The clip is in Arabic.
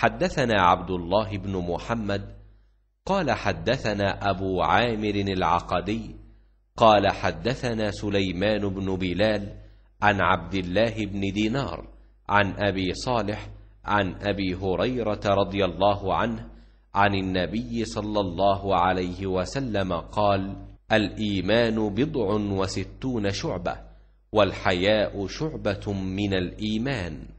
حدثنا عبد الله بن محمد قال حدثنا أبو عامر العقدي قال حدثنا سليمان بن بلال عن عبد الله بن دينار عن أبي صالح عن أبي هريرة رضي الله عنه عن النبي صلى الله عليه وسلم قال الإيمان بضع وستون شعبة والحياء شعبة من الإيمان